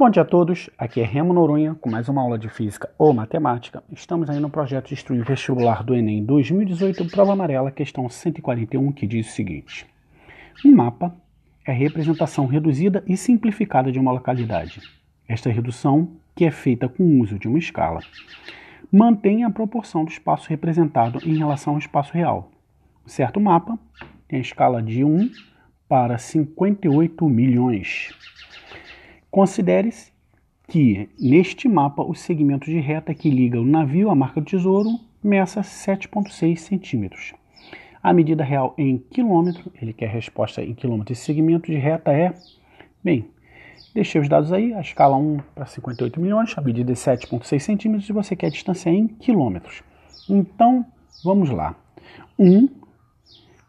Bom dia a todos, aqui é Remo Noronha com mais uma aula de Física ou Matemática. Estamos aí no projeto de Destruir Vestibular do Enem 2018, prova amarela, questão 141, que diz o seguinte. Um mapa é a representação reduzida e simplificada de uma localidade. Esta redução, que é feita com o uso de uma escala, mantém a proporção do espaço representado em relação ao espaço real. Um certo mapa tem a escala de 1 para 58 milhões. Considere-se que neste mapa o segmento de reta que liga o navio à marca do tesouro meça 7,6 centímetros. A medida real em quilômetro, ele quer resposta em quilômetro. Esse segmento de reta é. Bem, deixei os dados aí, a escala 1 para 58 milhões, a medida é 7,6 centímetros e você quer a distância em quilômetros. Então, vamos lá. 1 um,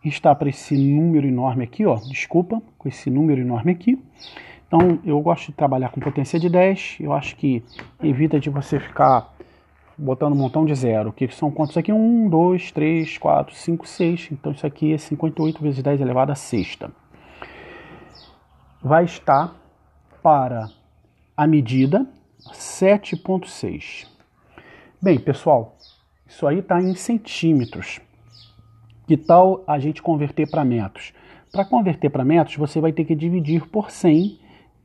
está para esse número enorme aqui, ó, desculpa, com esse número enorme aqui. Então eu gosto de trabalhar com potência de 10, eu acho que evita de você ficar botando um montão de zero, que são quantos aqui? 1, 2, 3, 4, 5, 6. Então isso aqui é 58 vezes 10 elevado a sexta. Vai estar para a medida 7.6. Bem, pessoal, isso aí está em centímetros. Que tal a gente converter para metros? Para converter para metros, você vai ter que dividir por 100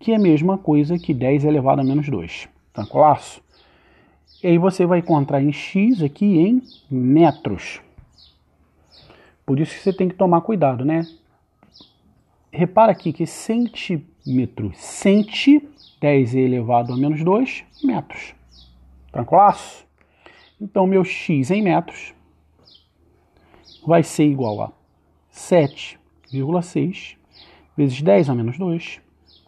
que é a mesma coisa que 10 elevado a menos 2. Tranquilaço? Tá, e aí você vai encontrar em x aqui em metros. Por isso que você tem que tomar cuidado, né? Repara aqui que centímetro, centi, 10 elevado a menos 2, metros. Tranquilaço? Tá, então, meu x em metros vai ser igual a 7,6 vezes 10 a menos 2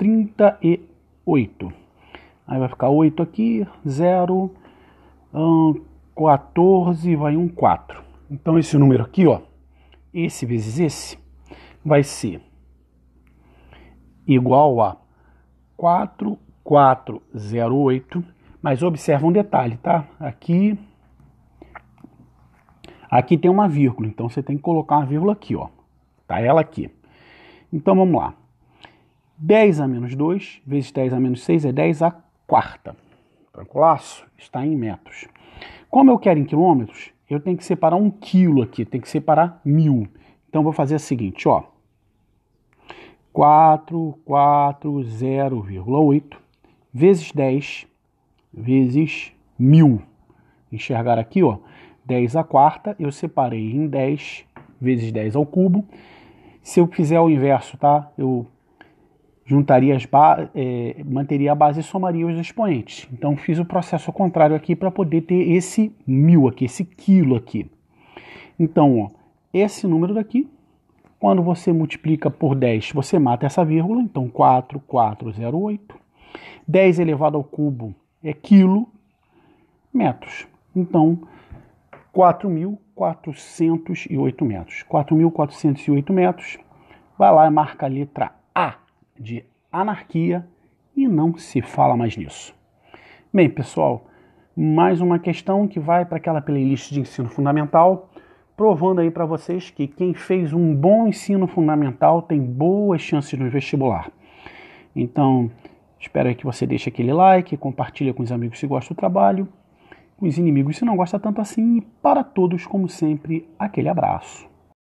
38. Aí vai ficar 8 aqui, 0, 14, vai um 4. Então esse número aqui, ó, esse vezes esse, vai ser igual a 4408. Mas observa um detalhe, tá? Aqui aqui tem uma vírgula, então você tem que colocar uma vírgula aqui, ó. Tá ela aqui. Então vamos lá. 10 a menos 2 vezes 10 a menos 6 é 10 a quarta. Tranquilaço? Está em metros. Como eu quero em quilômetros, eu tenho que separar um quilo aqui, tem que separar mil. Então vou fazer a seguinte, ó. 440,8 vezes 10 vezes mil. Enxergar aqui, ó. 10 a quarta, eu separei em 10 vezes 10 ao cubo. Se eu fizer o inverso, tá? Eu juntaria as é, manteria a base e somaria os expoentes. Então fiz o processo contrário aqui para poder ter esse mil aqui, esse quilo aqui. Então, ó, esse número daqui, quando você multiplica por 10, você mata essa vírgula, então 4408. 10 elevado ao cubo é quilo metros. Então, 4.408 metros. 4.408 metros. Vai lá e marca a letra A de anarquia e não se fala mais nisso. Bem, pessoal, mais uma questão que vai para aquela playlist de ensino fundamental, provando aí para vocês que quem fez um bom ensino fundamental tem boas chances no vestibular. Então, espero que você deixe aquele like, compartilhe com os amigos se gosta do trabalho, com os inimigos se não gosta tanto assim, e para todos, como sempre, aquele abraço.